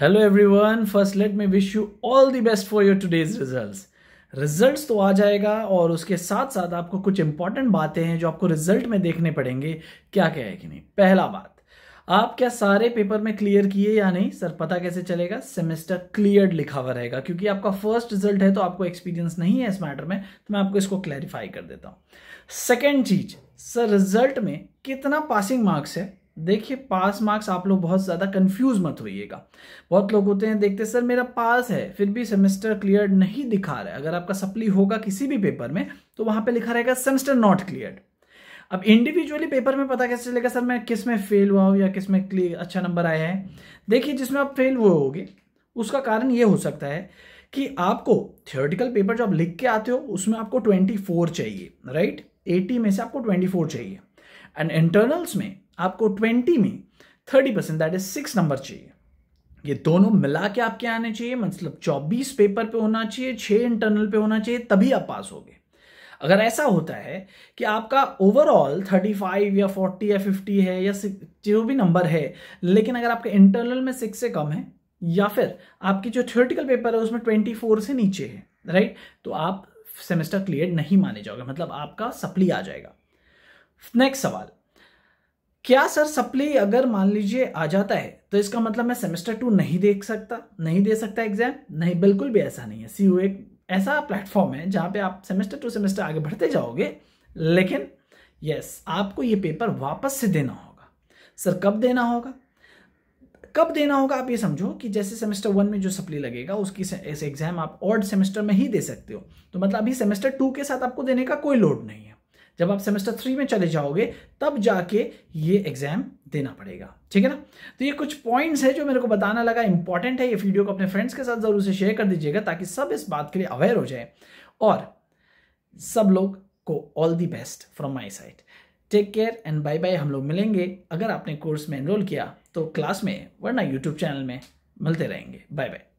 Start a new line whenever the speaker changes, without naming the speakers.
hello everyone first let me wish you all the best for your today's results results तो आ जाएगा और उसके साथ साथ आपको कुछ इंपॉर्टेंट बातें हैं जो आपको रिजल्ट में देखने पड़ेंगे क्या क्या है कि नहीं पहला बात आप क्या सारे पेपर में क्लियर किए या नहीं सर पता कैसे चलेगा सेमेस्टर क्लियर लिखा हुआ रहेगा क्योंकि आपका फर्स्ट रिजल्ट है तो आपको एक्सपीरियंस नहीं है इस मैटर में तो मैं आपको इसको क्लैरिफाई कर देता हूँ सेकेंड चीज सर रिजल्ट में कितना पासिंग मार्क्स है देखिए पास मार्क्स आप लोग बहुत ज़्यादा कंफ्यूज मत होइएगा बहुत लोग होते हैं देखते सर मेरा पास है फिर भी सेमेस्टर क्लियर नहीं दिखा रहा है अगर आपका सप्ली होगा किसी भी पेपर में तो वहाँ पे लिखा रहेगा सेमेस्टर नॉट क्लियर अब इंडिविजुअली पेपर में पता कैसे चलेगा सर मैं किस में फेल हुआ हूँ या किस में अच्छा नंबर आया है देखिए जिसमें आप फेल हुए होगे उसका कारण ये हो सकता है कि आपको थियोरटिकल पेपर जो आप लिख के आते हो उसमें आपको ट्वेंटी चाहिए राइट एटी में से आपको ट्वेंटी चाहिए एंड इंटरनल्स में आपको ट्वेंटी में thirty percent that is six number चाहिए ये दोनों मिला के आपके आने चाहिए मतलब चौबीस पेपर पे होना चाहिए छह इंटरनल पे होना चाहिए तभी आप पास हो अगर ऐसा होता है कि आपका ओवरऑल 35 या 40 या 50 है या जो भी नंबर है लेकिन अगर आपके इंटरनल में सिक्स से कम है या फिर आपकी जो थ्योरेटिकल पेपर है उसमें 24 से नीचे है राइट तो आप सेमेस्टर क्लियर नहीं माने जाओगे मतलब आपका सप्ली आ जाएगा नेक्स्ट सवाल क्या सर सप्ली अगर मान लीजिए आ जाता है तो इसका मतलब मैं सेमेस्टर टू नहीं देख सकता नहीं दे सकता एग्जाम नहीं बिल्कुल भी ऐसा नहीं है सी एक ऐसा प्लेटफॉर्म है जहाँ पे आप सेमेस्टर टू सेमेस्टर आगे बढ़ते जाओगे लेकिन यस आपको ये पेपर वापस से देना होगा सर कब देना होगा कब देना होगा आप ये समझो कि जैसे सेमेस्टर वन में जो सप्ली लगेगा उसकी ऐसे एग्जाम आप और सेमेस्टर में ही दे सकते हो तो मतलब अभी सेमेस्टर टू के साथ आपको देने का कोई लोड नहीं है जब आप सेमेस्टर थ्री में चले जाओगे तब जाके ये एग्ज़ाम देना पड़ेगा ठीक है ना तो ये कुछ पॉइंट्स है जो मेरे को बताना लगा इंपॉर्टेंट है ये वीडियो को अपने फ्रेंड्स के साथ ज़रूर से शेयर कर दीजिएगा ताकि सब इस बात के लिए अवेयर हो जाए और सब लोग को all the best from my side take care and bye bye हम लोग मिलेंगे अगर आपने कोर्स में एनरोल किया तो क्लास में वरना यूट्यूब चैनल में मिलते रहेंगे बाय बाय